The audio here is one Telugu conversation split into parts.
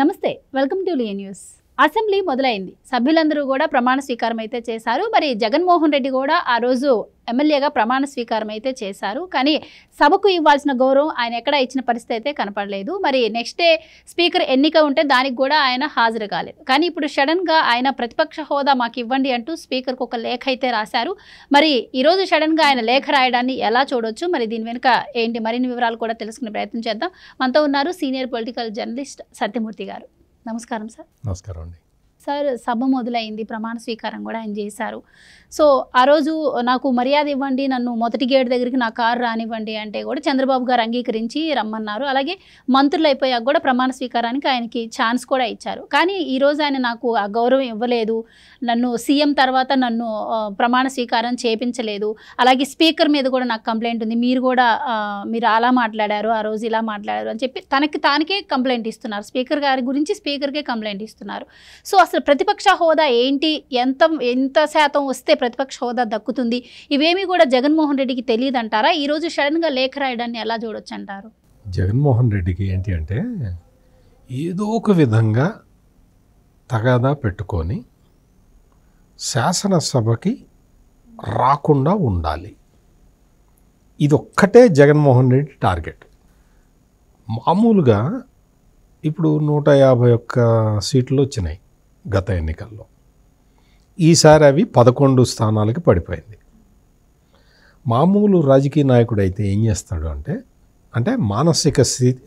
Namaste. Welcome to Lea News. Assembly మొదలైంది సభ్యులందరూ కూడా ప్రమాణ స్వీకారం అయితే చేశారు మరి జగన్మోహన్ రెడ్డి కూడా ఆ రోజు ఎమ్మెల్యేగా ప్రమాణ స్వీకారం అయితే చేశారు కానీ సభకు ఇవ్వాల్సిన గౌరవం ఆయన ఎక్కడ ఇచ్చిన పరిస్థితి అయితే కనపడలేదు మరి నెక్స్ట్ డే స్పీకర్ ఎన్నిక ఉంటే దానికి కూడా ఆయన హాజరు కాలేదు కానీ ఇప్పుడు సడన్గా ఆయన ప్రతిపక్ష హోదా మాకు ఇవ్వండి అంటూ స్పీకర్కు ఒక లేఖ అయితే రాశారు మరి ఈరోజు సడన్గా ఆయన లేఖ రాయడాన్ని ఎలా చూడొచ్చు మరి దీని వెనుక ఏంటి మరిన్ని వివరాలు కూడా తెలుసుకునే ప్రయత్నం చేద్దాం మనతో ఉన్నారు సీనియర్ పొలిటికల్ జర్నలిస్ట్ సత్యమూర్తి గారు నమస్కారం సార్ నమస్కారం అండి సార్ సభ మొదలైంది ప్రమాణ స్వీకారం కూడా ఆయన చేశారు సో ఆ రోజు నాకు మర్యాద ఇవ్వండి నన్ను మొదటి గేట్ దగ్గరికి నా కారు రానివ్వండి అంటే కూడా చంద్రబాబు గారు అంగీకరించి రమ్మన్నారు అలాగే మంత్రులు అయిపోయాక కూడా ప్రమాణ స్వీకారానికి ఆయనకి ఛాన్స్ కూడా ఇచ్చారు కానీ ఈరోజు ఆయన నాకు ఆ గౌరవం ఇవ్వలేదు నన్ను సీఎం తర్వాత నన్ను ప్రమాణ స్వీకారం చేపించలేదు అలాగే స్పీకర్ మీద కూడా నాకు కంప్లైంట్ ఉంది మీరు కూడా మీరు అలా మాట్లాడారు ఆ రోజు ఇలా మాట్లాడారు అని చెప్పి తనకి తానికే కంప్లైంట్ ఇస్తున్నారు స్పీకర్ గారి గురించి స్పీకర్కే కంప్లైంట్ ఇస్తున్నారు సో అసలు ప్రతిపక్ష హోదా ఏంటి ఎంత ఎంత శాతం వస్తే ప్రతిపక్ష హోదా దక్కుతుంది ఇవేమీ కూడా జగన్మోహన్ రెడ్డికి తెలియదు అంటారా ఈరోజు సడన్గా లేఖ రాయడాన్ని ఎలా చూడొచ్చు అంటారు జగన్మోహన్ రెడ్డికి ఏంటి అంటే ఏదో ఒక విధంగా తగాదా పెట్టుకొని శాసనసభకి రాకుండా ఉండాలి ఇది ఒక్కటే జగన్మోహన్ రెడ్డి టార్గెట్ మామూలుగా ఇప్పుడు నూట యాభై ఒక్క సీట్లు వచ్చినాయి గత ఎన్నికల్లో ఈసారి అవి పదకొండు స్థానాలకి పడిపోయింది మామూలు రాజకీయ నాయకుడు అయితే ఏం చేస్తాడు అంటే అంటే మానసిక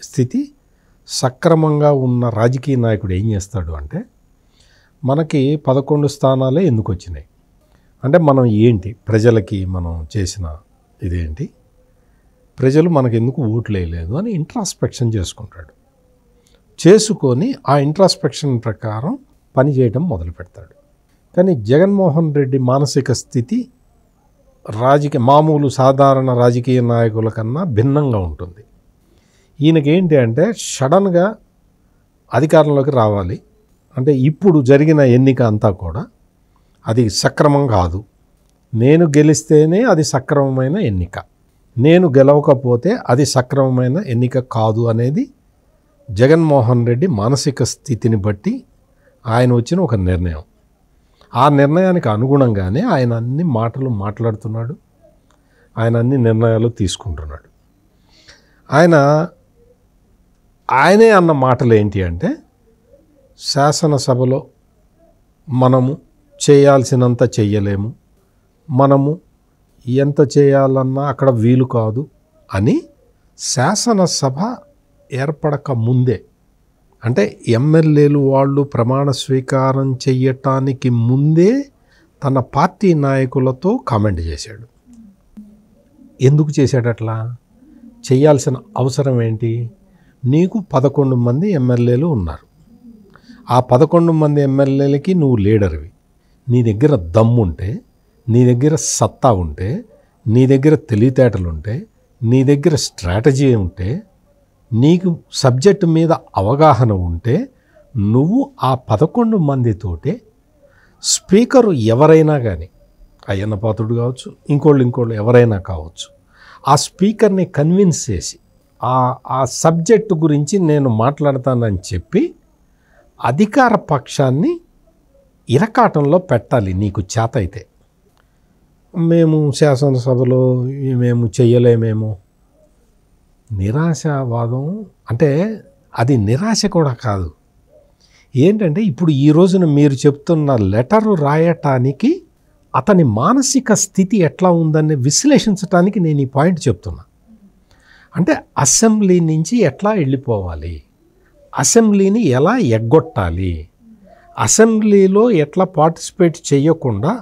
స్థితి సక్రమంగా ఉన్న రాజకీయ నాయకుడు ఏం చేస్తాడు అంటే మనకి పదకొండు స్థానాలే ఎందుకు వచ్చినాయి అంటే మనం ఏంటి ప్రజలకి మనం చేసిన ఇదేంటి ప్రజలు మనకు ఎందుకు ఓట్లు వేయలేదు అని ఇంట్రాస్పెక్షన్ చేసుకుంటాడు చేసుకొని ఆ ఇంట్రాస్పెక్షన్ ప్రకారం చేయడం మొదలు పెడతాడు కానీ జగన్మోహన్ రెడ్డి మానసిక స్థితి రాజకీయ మామూలు సాధారణ రాజకీయ నాయకుల కన్నా భిన్నంగా ఉంటుంది ఈయనకేంటి అంటే సడన్గా అధికారంలోకి రావాలి అంటే ఇప్పుడు జరిగిన ఎన్నిక అంతా కూడా అది సక్రమం కాదు నేను గెలిస్తేనే అది సక్రమమైన ఎన్నిక నేను గెలవకపోతే అది సక్రమమైన ఎన్నిక కాదు అనేది జగన్మోహన్ రెడ్డి మానసిక స్థితిని బట్టి ఆయన వచ్చిన ఒక నిర్ణయం ఆ నిర్ణయానికి అనుగుణంగానే ఆయన అన్ని మాటలు మాట్లాడుతున్నాడు ఆయన అన్ని నిర్ణయాలు తీసుకుంటున్నాడు ఆయన ఆయనే అన్న మాటలు ఏంటి అంటే శాసనసభలో మనము చేయాల్సినంత చెయ్యలేము మనము ఎంత చేయాలన్నా అక్కడ వీలు కాదు అని శాసనసభ ఏర్పడక ముందే అంటే ఎమ్మెల్యేలు వాళ్ళు ప్రమాణ స్వీకారం చెయ్యటానికి ముందే తన పార్టీ నాయకులతో కామెంట్ చేశాడు ఎందుకు చేశాడు అట్లా చేయాల్సిన అవసరం ఏంటి నీకు పదకొండు మంది ఎమ్మెల్యేలు ఉన్నారు ఆ పదకొండు మంది ఎమ్మెల్యేలకి నువ్వు లీడర్వి నీ దగ్గర దమ్ముంటే నీ దగ్గర సత్తా ఉంటే నీ దగ్గర తెలివితేటలుంటే నీ దగ్గర స్ట్రాటజీ ఉంటే నీకు సబ్జెక్టు మీద అవగాహన ఉంటే నువ్వు ఆ పదకొండు మందితోటే స్పీకరు ఎవరైనా కానీ అయ్యన్న పాత్రుడు కావచ్చు ఇంకోళ్ళు ఇంకోళ్ళు ఎవరైనా కావచ్చు ఆ స్పీకర్ని కన్విన్స్ చేసి ఆ ఆ సబ్జెక్టు గురించి నేను మాట్లాడతానని చెప్పి అధికార పక్షాన్ని ఇరకాటంలో పెట్టాలి నీకు చేత అయితే మేము శాసనసభలో మేము చేయలేమేమో నిరాశవాదం అంటే అది నిరాశ కూడా కాదు ఏంటంటే ఇప్పుడు ఈ రోజున మీరు చెప్తున్న లెటరు రాయటానికి అతని మానసిక స్థితి ఎట్లా ఉందని విశ్లేషించడానికి నేను ఈ పాయింట్ చెప్తున్నా అంటే అసెంబ్లీ నుంచి ఎట్లా వెళ్ళిపోవాలి అసెంబ్లీని ఎలా ఎగ్గొట్టాలి అసెంబ్లీలో ఎట్లా పార్టిసిపేట్ చేయకుండా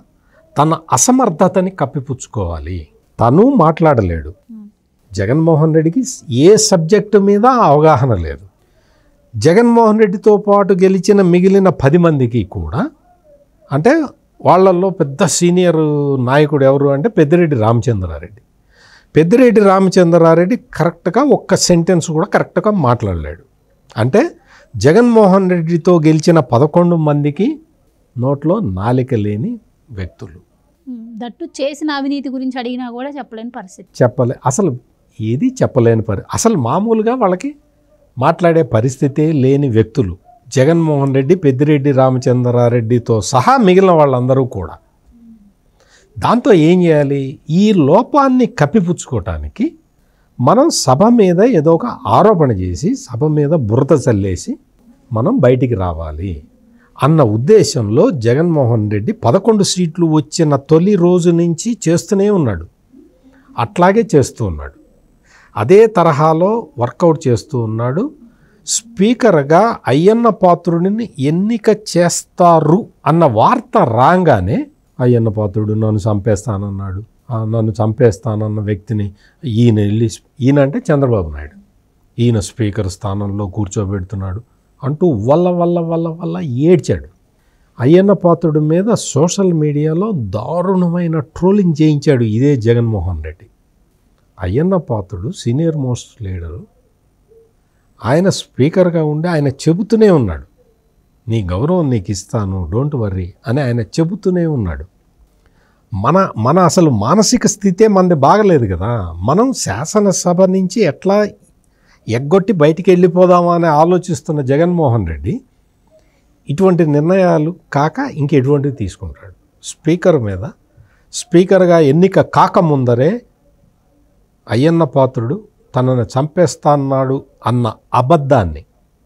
తన అసమర్థతని కప్పిపుచ్చుకోవాలి తను మాట్లాడలేడు జగన్మోహన్ రెడ్డికి ఏ సబ్జెక్టు మీద అవగాహన లేదు జగన్మోహన్ రెడ్డితో పాటు గెలిచిన మిగిలిన పది మందికి కూడా అంటే వాళ్ళల్లో పెద్ద సీనియర్ నాయకుడు ఎవరు అంటే పెద్దిరెడ్డి రామచంద్రారెడ్డి పెద్దిరెడ్డి రామచంద్రారెడ్డి కరెక్ట్గా ఒక్క సెంటెన్స్ కూడా కరెక్ట్గా మాట్లాడలేడు అంటే జగన్మోహన్ రెడ్డితో గెలిచిన పదకొండు మందికి నోట్లో నాలిక లేని వ్యక్తులు దట్టు చేసిన అవినీతి గురించి అడిగినా కూడా చెప్పలేని పరిస్థితి చెప్పలే అసలు ఏది చెప్పలేని పరి అసలు మామూలుగా వాళ్ళకి మాట్లాడే పరిస్థితే లేని వ్యక్తులు జగన్మోహన్ రెడ్డి పెద్దిరెడ్డి రామచంద్రారెడ్డితో సహా మిగిలిన వాళ్ళందరూ కూడా దాంతో ఏం చేయాలి ఈ లోపాన్ని కప్పిపుచ్చుకోవటానికి మనం సభ మీద ఏదో ఒక ఆరోపణ చేసి సభ మీద బురత చల్లేసి మనం బయటికి రావాలి అన్న ఉద్దేశంలో జగన్మోహన్ రెడ్డి పదకొండు సీట్లు వచ్చిన తొలి రోజు నుంచి చేస్తూనే ఉన్నాడు అట్లాగే చేస్తూ ఉన్నాడు అదే తరహాలో వర్కౌట్ చేస్తూ ఉన్నాడు స్పీకర్గా అయ్యన్న పాత్రుడిని ఎన్నిక చేస్తారు అన్న వార్త రాగానే అయ్యన్న పాత్రుడు నన్ను చంపేస్తానన్నాడు నన్ను చంపేస్తానన్న వ్యక్తిని ఈయన వెళ్ళి ఈయన అంటే చంద్రబాబు నాయుడు ఈయన స్పీకర్ స్థానంలో కూర్చోబెడుతున్నాడు అంటూ వల్ల వల్ల వల్ల వల్ల ఏడ్చాడు అయ్యన్న పాత్రుడి మీద సోషల్ మీడియాలో దారుణమైన ట్రోలింగ్ చేయించాడు ఇదే Jaganmohan Reddy Ayyanna Patrudu senior most leader ఆయన స్పీకర్గా ఉండి ఆయన చెబుతూనే ఉన్నాడు నీ గౌరవం నీకు ఇస్తాను డోంట్ వర్రీ అని ఆయన చెబుతూనే ఉన్నాడు మన మన అసలు మానసిక స్థితే మనది బాగలేదు కదా మనం శాసనసభ నుంచి ఎట్లా ఎగ్గొట్టి బయటికి వెళ్ళిపోదామా అని ఆలోచిస్తున్న జగన్మోహన్ రెడ్డి ఇటువంటి నిర్ణయాలు కాక ఇంకెటువంటివి తీసుకుంటాడు స్పీకర్ మీద స్పీకర్గా ఎన్నిక కాక ముందరే అయ్యన్న పాత్రుడు తనను చంపేస్తాన్నాడు అన్న అబద్ధాన్ని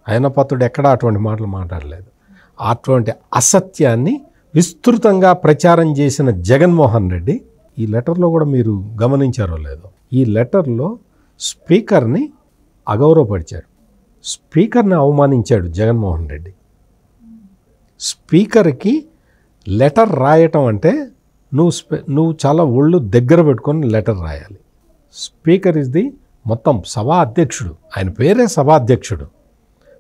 అయ్యన్న పాత్రుడు ఎక్కడా అటువంటి మాటలు మాట్లాడలేదు అటువంటి అసత్యాన్ని విస్తృతంగా ప్రచారం చేసిన జగన్మోహన్ రెడ్డి ఈ లెటర్లో కూడా మీరు గమనించారో లేదో ఈ లెటర్లో స్పీకర్ని అగౌరవపరిచాడు స్పీకర్ని అవమానించాడు జగన్మోహన్ రెడ్డి స్పీకర్కి లెటర్ రాయటం అంటే నువ్వు నువ్వు చాలా ఒళ్ళు దగ్గర పెట్టుకొని లెటర్ రాయాలి స్పీకర్ ఇస్ ది మొత్తం సభా అధ్యక్షుడు ఆయన పేరే సభా అధ్యక్షుడు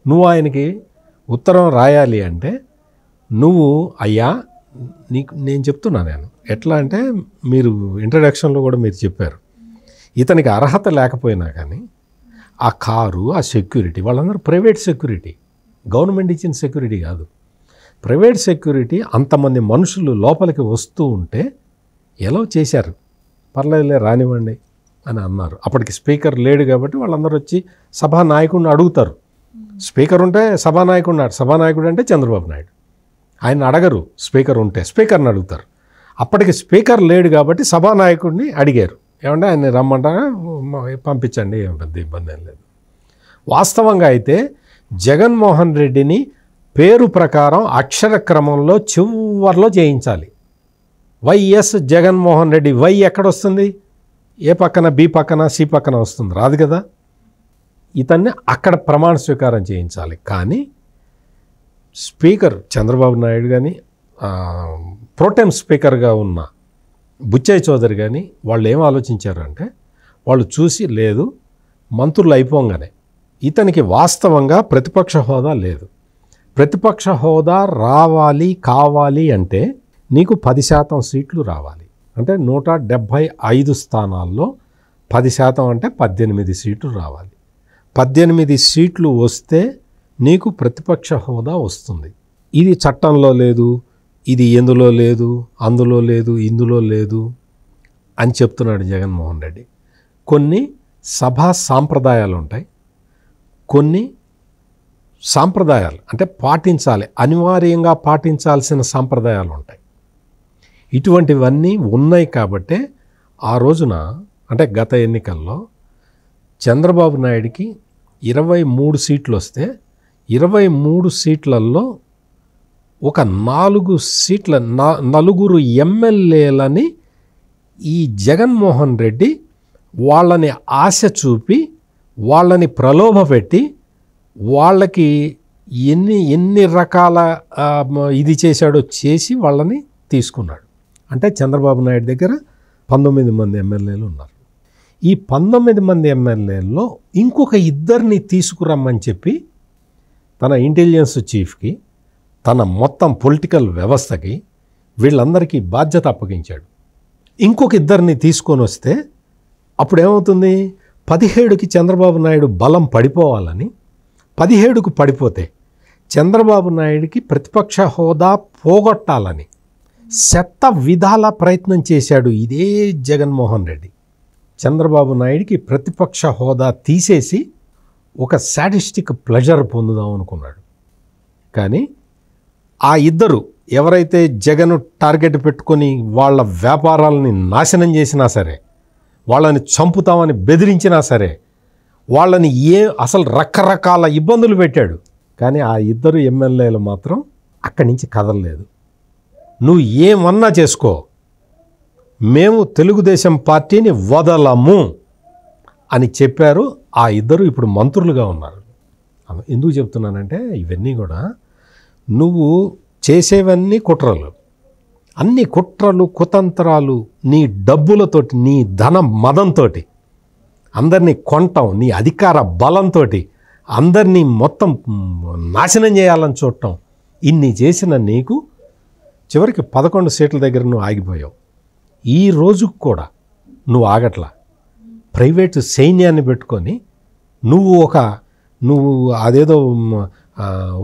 నువ్వు ఆయనకి ఉత్తరం రాయాలి అంటే నువ్వు అయ్యా నీకు నేను చెప్తున్నా నేను ఎట్లా అంటే మీరు ఇంట్రడక్షన్లో కూడా మీరు చెప్పారు ఇతనికి అర్హత లేకపోయినా కానీ ఆ కారు ఆ సెక్యూరిటీ వాళ్ళందరూ ప్రైవేట్ సెక్యూరిటీ గవర్నమెంట్ ఇచ్చిన సెక్యూరిటీ కాదు ప్రైవేట్ సెక్యూరిటీ అంతమంది మనుషులు లోపలికి వస్తూ ఉంటే ఎలా చేశారు పర్లేదులే రానివ్వండి అని అన్నారు అప్పటికి స్పీకర్ లేడు కాబట్టి వాళ్ళందరూ వచ్చి సభానాయకుడిని అడుగుతారు స్పీకర్ ఉంటే సభానాయకుడు సభానాయకుడు అంటే చంద్రబాబు నాయుడు ఆయన అడగరు స్పీకర్ ఉంటే స్పీకర్ని అడుగుతారు అప్పటికి స్పీకర్ లేడు కాబట్టి సభానాయకుడిని అడిగారు ఏమంటే ఆయన రమ్మంటారా పంపించండి పెద్ద ఇబ్బంది ఏం లేదు వాస్తవంగా అయితే జగన్మోహన్ రెడ్డిని పేరు ప్రకారం అక్షర క్రమంలో చివరిలో చేయించాలి వైఎస్ జగన్మోహన్ రెడ్డి వై ఎక్కడొస్తుంది ఏ పక్కన బి పక్కన సి పక్కన వస్తుంది రాదు కదా ఇతన్ని అక్కడ ప్రమాణ స్వీకారం చేయించాలి కానీ స్పీకర్ చంద్రబాబు నాయుడు కానీ ప్రోటైమ్ స్పీకర్గా ఉన్న బుచ్చయ్య చౌదరి కానీ వాళ్ళు ఏం ఆలోచించారంటే వాళ్ళు చూసి లేదు మంత్రులు అయిపోగానే ఇతనికి వాస్తవంగా ప్రతిపక్ష హోదా లేదు ప్రతిపక్ష హోదా రావాలి కావాలి అంటే నీకు పది శాతం సీట్లు రావాలి అంటే నూట డెబ్భై ఐదు స్థానాల్లో పది శాతం అంటే పద్దెనిమిది సీట్లు రావాలి పద్దెనిమిది సీట్లు వస్తే నీకు ప్రతిపక్ష హోదా వస్తుంది ఇది చట్టంలో లేదు ఇది ఎందులో లేదు అందులో లేదు ఇందులో లేదు అని చెప్తున్నాడు జగన్మోహన్ రెడ్డి కొన్ని సభా సాంప్రదాయాలు ఉంటాయి కొన్ని సాంప్రదాయాలు అంటే పాటించాలి అనివార్యంగా పాటించాల్సిన సాంప్రదాయాలు ఉంటాయి ఇటువంటివన్నీ ఉన్నాయి కాబట్టే ఆ రోజున అంటే గత ఎన్నికల్లో చంద్రబాబు నాయుడికి ఇరవై మూడు సీట్లు వస్తే ఇరవై మూడు సీట్లల్లో ఒక నాలుగు సీట్ల నలుగురు ఎమ్మెల్యేలని ఈ జగన్మోహన్ రెడ్డి వాళ్ళని ఆశ చూపి వాళ్ళని ప్రలోభ పెట్టి వాళ్ళకి ఎన్ని ఎన్ని రకాల ఇది చేశాడో చేసి వాళ్ళని తీసుకున్నాడు అంటే చంద్రబాబు నాయుడు దగ్గర పంతొమ్మిది మంది ఎమ్మెల్యేలు ఉన్నారు ఈ పంతొమ్మిది మంది ఎమ్మెల్యేల్లో ఇంకొక ఇద్దరిని తీసుకురమ్మని చెప్పి తన ఇంటెలిజెన్స్ చీఫ్కి తన మొత్తం పొలిటికల్ వ్యవస్థకి వీళ్ళందరికీ బాధ్యత అప్పగించాడు ఇంకొక ఇద్దరిని తీసుకొని వస్తే అప్పుడేమవుతుంది పదిహేడుకి చంద్రబాబు నాయుడు బలం పడిపోవాలని పదిహేడుకు పడిపోతే చంద్రబాబు నాయుడికి ప్రతిపక్ష హోదా పోగొట్టాలని శత విధాల ప్రయత్నం చేశాడు ఇదే జగన్మోహన్ రెడ్డి చంద్రబాబు నాయుడికి ప్రతిపక్ష హోదా తీసేసి ఒక శాటిస్టిక్ ప్లెజర్ పొందుదాం అనుకున్నాడు కానీ ఆ ఇద్దరు ఎవరైతే జగన్ టార్గెట్ పెట్టుకొని వాళ్ళ వ్యాపారాలని నాశనం చేసినా సరే వాళ్ళని చంపుతామని బెదిరించినా సరే వాళ్ళని ఏ అసలు రకరకాల ఇబ్బందులు పెట్టాడు కానీ ఆ ఇద్దరు ఎమ్మెల్యేలు మాత్రం అక్కడి నుంచి కదలలేదు నువ్వు ఏమన్నా చేసుకో మేము తెలుగుదేశం పార్టీని వదలము అని చెప్పారు ఆ ఇద్దరు ఇప్పుడు మంత్రులుగా ఉన్నారు ఎందుకు చెప్తున్నానంటే ఇవన్నీ కూడా నువ్వు చేసేవన్నీ కుట్రలు అన్ని కుట్రలు కుతంత్రాలు నీ డబ్బులతోటి నీ ధన మదంతో అందరినీ కొంటాం నీ అధికార బలంతో అందరినీ మొత్తం నాశనం చేయాలని చూడటం ఇన్ని చేసిన నీకు చివరికి పదకొండు సీట్ల దగ్గర నువ్వు ఆగిపోయావు ఈ రోజుకు కూడా నువ్వు ఆగట్లా ప్రైవేటు సైన్యాన్ని పెట్టుకొని నువ్వు ఒక నువ్వు అదేదో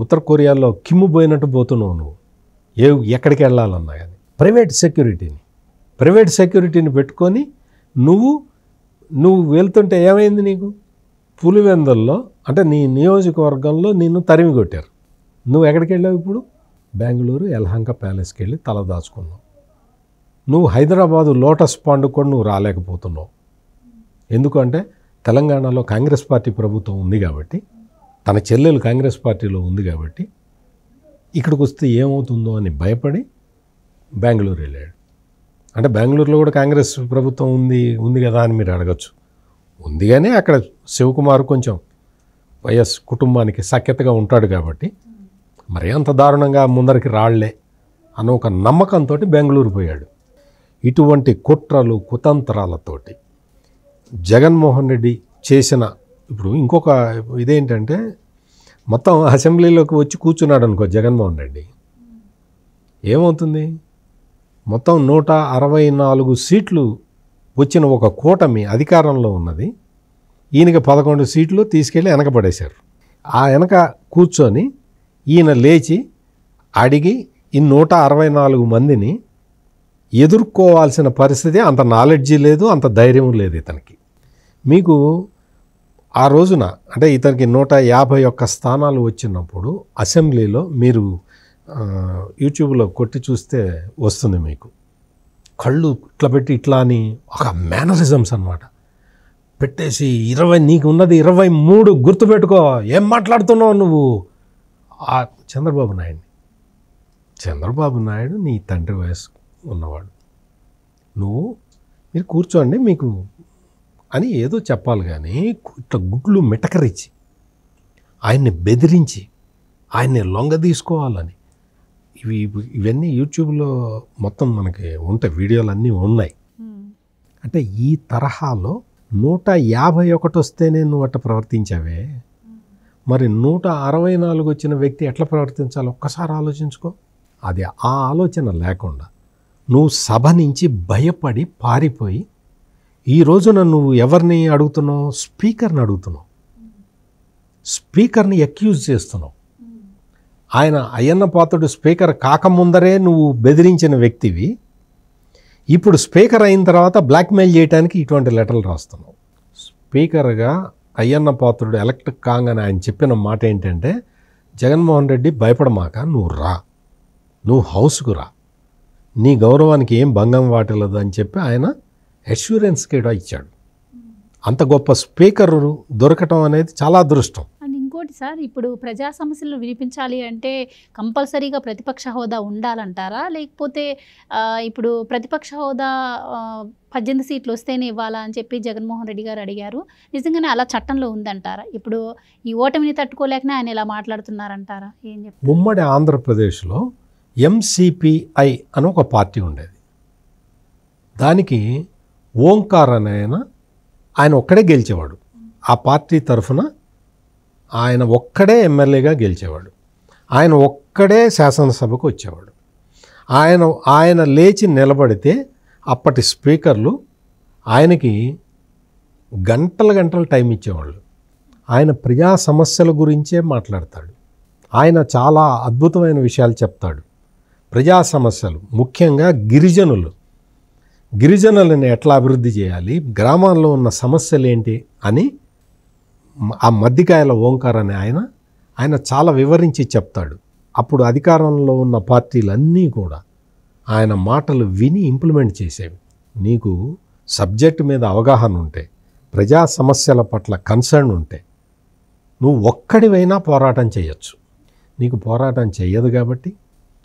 ఉత్తర కొరియాలో కిమ్ము పోయినట్టు పోతున్నావు నువ్వు ఏ ఎక్కడికి వెళ్ళాలన్నా కానీ ప్రైవేట్ సెక్యూరిటీని ప్రైవేట్ సెక్యూరిటీని పెట్టుకొని నువ్వు నువ్వు వెళ్తుంటే ఏమైంది నీకు పులివెందల్లో అంటే నీ నియోజకవర్గంలో నిన్ను తరిమి కొట్టారు నువ్వు ఎక్కడికి వెళ్ళావు ఇప్పుడు బెంగళూరు ఎల్హంక ప్యాలెస్కి వెళ్ళి తల నువ్వు హైదరాబాదు లోటస్ పాండు కూడా నువ్వు రాలేకపోతున్నావు ఎందుకంటే తెలంగాణలో కాంగ్రెస్ పార్టీ ప్రభుత్వం ఉంది కాబట్టి తన చెల్లెలు కాంగ్రెస్ పార్టీలో ఉంది కాబట్టి ఇక్కడికి వస్తే ఏమవుతుందో అని భయపడి బెంగళూరు వెళ్ళాడు అంటే బెంగళూరులో కూడా కాంగ్రెస్ ప్రభుత్వం ఉంది ఉంది కదా అని మీరు అడగచ్చు ఉంది కానీ అక్కడ శివకుమార్ కొంచెం వైఎస్ కుటుంబానికి సఖ్యతగా ఉంటాడు కాబట్టి మరి అంత దారుణంగా ముందరికి రాళ్లే అని ఒక నమ్మకంతో బెంగళూరు పోయాడు ఇటువంటి కుట్రలు కుతంత్రాలతోటి జగన్మోహన్ రెడ్డి చేసిన ఇప్పుడు ఇంకొక ఇదేంటంటే మొత్తం అసెంబ్లీలోకి వచ్చి కూర్చున్నాడు అనుకో జగన్మోహన్ రెడ్డి ఏమవుతుంది మొత్తం నూట అరవై నాలుగు సీట్లు వచ్చిన ఒక కూటమి అధికారంలో ఉన్నది ఈయనకి పదకొండు సీట్లు తీసుకెళ్ళి వెనకబడేశారు ఆ వెనక కూర్చొని ఈయన లేచి అడిగి ఈ నూట అరవై నాలుగు మందిని ఎదుర్కోవాల్సిన పరిస్థితి అంత నాలెడ్జి లేదు అంత ధైర్యం లేదు ఇతనికి మీకు ఆ రోజున అంటే ఇతనికి నూట యాభై ఒక్క స్థానాలు వచ్చినప్పుడు అసెంబ్లీలో మీరు యూట్యూబ్లో కొట్టి చూస్తే వస్తుంది మీకు కళ్ళు ఇట్లా పెట్టి ఇట్లా అని ఒక మేనరిజమ్స్ అనమాట పెట్టేసి ఇరవై నీకు ఉన్నది ఇరవై మూడు గుర్తుపెట్టుకో ఏం మాట్లాడుతున్నావు నువ్వు ఆ చంద్రబాబు నాయుడిని చంద్రబాబు నాయుడు నీ తండ్రి వయసు ఉన్నవాడు నువ్వు మీరు కూర్చోండి మీకు అని ఏదో చెప్పాలి కానీ ఇట్లా గుడ్లు మిటకరించి ఆయన్ని బెదిరించి ఆయన్ని లొంగ తీసుకోవాలని ఇవి ఇవన్నీ యూట్యూబ్లో మొత్తం మనకి ఉంటాయి వీడియోలు అన్నీ ఉన్నాయి అంటే ఈ తరహాలో నూట యాభై ఒకటి వస్తేనే నువ్వు అట్ట ప్రవర్తించావే మరి నూట అరవై నాలుగు వచ్చిన వ్యక్తి ఎట్లా ప్రవర్తించాలి ఒక్కసారి ఆలోచించుకో అది ఆ ఆలోచన లేకుండా నువ్వు సభ నుంచి భయపడి పారిపోయి ఈరోజు నన్ను నువ్వు ఎవరిని అడుగుతున్నావు స్పీకర్ని అడుగుతున్నావు స్పీకర్ని ఎక్యూజ్ చేస్తున్నావు ఆయన అయ్యన్న పాత్రుడు స్పీకర్ కాకముందరే నువ్వు బెదిరించిన వ్యక్తివి ఇప్పుడు స్పీకర్ అయిన తర్వాత బ్లాక్మెయిల్ చేయడానికి ఇటువంటి లెటర్లు రాస్తున్నావు స్పీకర్గా అయ్యన్న పాత్రుడు ఎలక్ట్రిక్ కాంగ్ ఆయన చెప్పిన మాట ఏంటంటే జగన్మోహన్ రెడ్డి భయపడమాక నువ్వు రా నువ్వు హౌస్కు రా నీ గౌరవానికి ఏం భంగం వాటలేదు అని చెప్పి ఆయన అష్యూరెన్స్ కూడా ఇచ్చాడు అంత గొప్ప స్పీకరు దొరకటం అనేది చాలా అదృష్టం ఏంటి సార్ ఇప్పుడు ప్రజా సమస్యలు వినిపించాలి అంటే కంపల్సరీగా ప్రతిపక్ష హోదా ఉండాలంటారా లేకపోతే ఇప్పుడు ప్రతిపక్ష హోదా పద్దెనిమిది సీట్లు వస్తేనే ఇవ్వాలా అని చెప్పి జగన్మోహన్ రెడ్డి గారు అడిగారు నిజంగానే అలా చట్టంలో ఉందంటారా ఇప్పుడు ఈ ఓటమిని తట్టుకోలేకనే ఆయన ఇలా మాట్లాడుతున్నారంటారా ఏం చెప్పి ఉమ్మడి ఆంధ్రప్రదేశ్లో ఎంసిపిఐ అని ఒక పార్టీ ఉండేది దానికి ఓంకార్ అనే ఆయన ఒక్కడే గెలిచేవాడు ఆ పార్టీ తరఫున ఆయన ఒక్కడే ఎమ్మెల్యేగా గెలిచేవాడు ఆయన ఒక్కడే శాసనసభకు వచ్చేవాడు ఆయన ఆయన లేచి నిలబడితే అప్పటి స్పీకర్లు ఆయనకి గంటల గంటలు టైం ఇచ్చేవాళ్ళు ఆయన ప్రజా సమస్యల గురించే మాట్లాడతాడు ఆయన చాలా అద్భుతమైన విషయాలు చెప్తాడు ప్రజా సమస్యలు ముఖ్యంగా గిరిజనులు గిరిజనులను ఎట్లా అభివృద్ధి చేయాలి గ్రామాల్లో ఉన్న సమస్యలు ఏంటి అని ఆ మద్దికాయల ఓంకార్ అనే ఆయన ఆయన చాలా వివరించి చెప్తాడు అప్పుడు అధికారంలో ఉన్న పార్టీలన్నీ కూడా ఆయన మాటలు విని ఇంప్లిమెంట్ చేసేవి నీకు సబ్జెక్టు మీద అవగాహన ఉంటే ప్రజా సమస్యల పట్ల కన్సర్న్ ఉంటే నువ్వు ఒక్కడివైనా పోరాటం చేయొచ్చు నీకు పోరాటం చేయదు కాబట్టి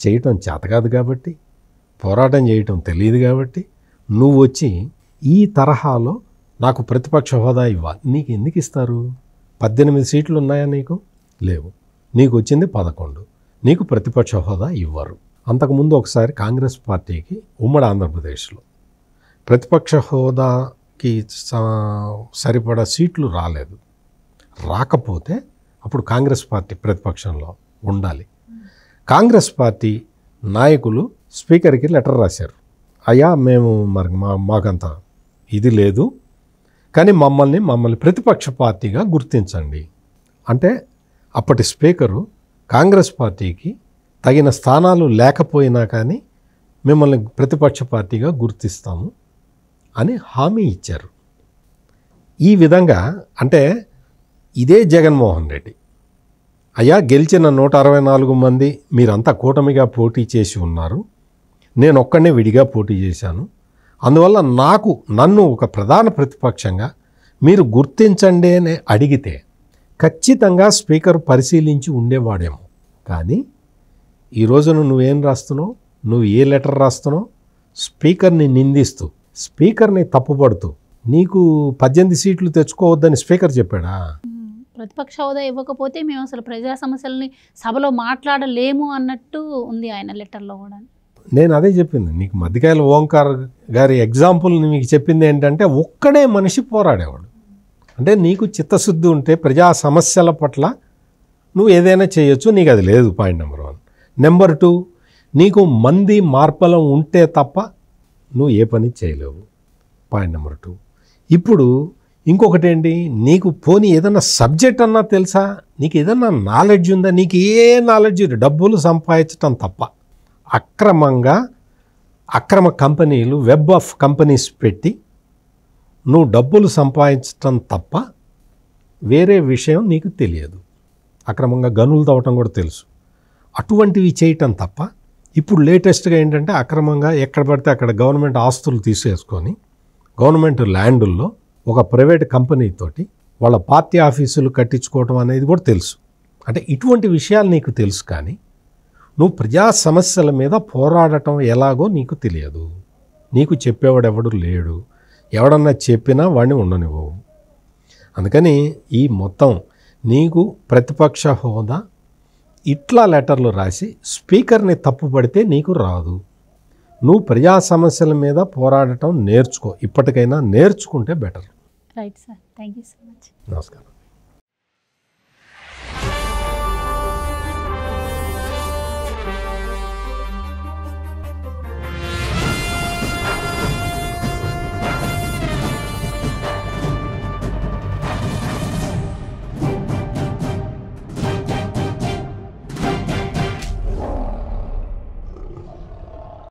చేయటం చేత కాదు కాబట్టి పోరాటం చేయటం తెలియదు కాబట్టి నువ్వు వచ్చి ఈ తరహాలో నాకు ప్రతిపక్ష హోదా ఇవ్వాలి నీకు ఎందుకు ఇస్తారు పద్దెనిమిది సీట్లు ఉన్నాయా నీకు లేవు నీకు వచ్చింది పదకొండు నీకు ప్రతిపక్ష హోదా ఇవ్వరు అంతకుముందు ఒకసారి కాంగ్రెస్ పార్టీకి ఉమ్మడి ఆంధ్రప్రదేశ్లో ప్రతిపక్ష హోదాకి సరిపడా సీట్లు రాలేదు రాకపోతే అప్పుడు కాంగ్రెస్ పార్టీ ప్రతిపక్షంలో ఉండాలి కాంగ్రెస్ పార్టీ నాయకులు స్పీకర్కి లెటర్ రాశారు అయ్యా మేము మరి మా మాకంత ఇది లేదు కానీ మమ్మల్ని మమ్మల్ని ప్రతిపక్ష పార్టీగా గుర్తించండి అంటే అప్పటి స్పీకరు కాంగ్రెస్ పార్టీకి తగిన స్థానాలు లేకపోయినా కానీ మిమ్మల్ని ప్రతిపక్ష పార్టీగా గుర్తిస్తాము అని హామీ ఇచ్చారు ఈ విధంగా అంటే ఇదే జగన్మోహన్ రెడ్డి అయ్యా గెలిచిన నూట అరవై నాలుగు మంది మీరంతా కూటమిగా పోటీ చేసి ఉన్నారు నేను ఒక్కడనే విడిగా పోటీ చేశాను అందువల్ల నాకు నన్ను ఒక ప్రధాన ప్రతిపక్షంగా మీరు గుర్తించండి అని అడిగితే ఖచ్చితంగా స్పీకర్ పరిశీలించి ఉండేవాడేమో కానీ ఈ రోజున నువ్వేం రాస్తున్నావు నువ్వు ఏ లెటర్ రాస్తున్నావు స్పీకర్ని నిందిస్తూ స్పీకర్ని తప్పుపడుతూ నీకు పద్దెనిమిది సీట్లు తెచ్చుకోవద్దని స్పీకర్ చెప్పాడా ప్రతిపక్ష హోదా ఇవ్వకపోతే మేము అసలు ప్రజా సమస్యల్ని సభలో మాట్లాడలేము అన్నట్టు ఉంది ఆయన లెటర్లో కూడా నేను అదే చెప్పింది నీకు మధ్యకాయల ఓంకార్ గారి ఎగ్జాంపుల్ మీకు చెప్పింది ఏంటంటే ఒక్కడే మనిషి పోరాడేవాడు అంటే నీకు చిత్తశుద్ధి ఉంటే ప్రజా సమస్యల పట్ల నువ్వు ఏదైనా చేయొచ్చు నీకు అది లేదు point number one number two నీకు మంది మార్పలం ఉంటే తప్ప నువ్వు ఏ పని చేయలేవు పాయింట్ నెంబర్ టూ ఇప్పుడు ఇంకొకటి ఏంటి నీకు పోనీ ఏదన్నా సబ్జెక్ట్ అన్నా తెలుసా నీకు ఏదన్నా నాలెడ్జ్ ఉందా నీకు ఏ నాలెడ్జ్ డబ్బులు సంపాదించటం తప్ప అక్రమంగా అక్రమ కంపెనీలు వెబ్ ఆఫ్ కంపెనీస్ పెట్టి నువ్వు డబ్బులు సంపాదించటం తప్ప వేరే విషయం నీకు తెలియదు అక్రమంగా గనులు తవ్వటం కూడా తెలుసు అటువంటివి చేయటం తప్ప ఇప్పుడు లేటెస్ట్గా ఏంటంటే అక్రమంగా ఎక్కడ పడితే అక్కడ గవర్నమెంట్ ఆస్తులు తీసేసుకొని గవర్నమెంట్ ల్యాండుల్లో ఒక ప్రైవేట్ కంపెనీతోటి వాళ్ళ పార్టీ ఆఫీసులు కట్టించుకోవటం అనేది కూడా తెలుసు అంటే ఇటువంటి విషయాలు నీకు తెలుసు కానీ నువ్వు ప్రజా సమస్యల మీద పోరాడటం ఎలాగో నీకు తెలియదు నీకు చెప్పేవాడెవడు లేడు ఎవడన్నా చెప్పినా వాడిని ఉండనివ్వవు అందుకని ఈ మొత్తం నీకు ప్రతిపక్ష హోదా ఇట్లా లెటర్లు రాసి స్పీకర్ని తప్పుపడితే నీకు రాదు నువ్వు ప్రజా సమస్యల మీద పోరాడటం నేర్చుకో ఇప్పటికైనా నేర్చుకుంటే better right sir thank you so much నమస్కారం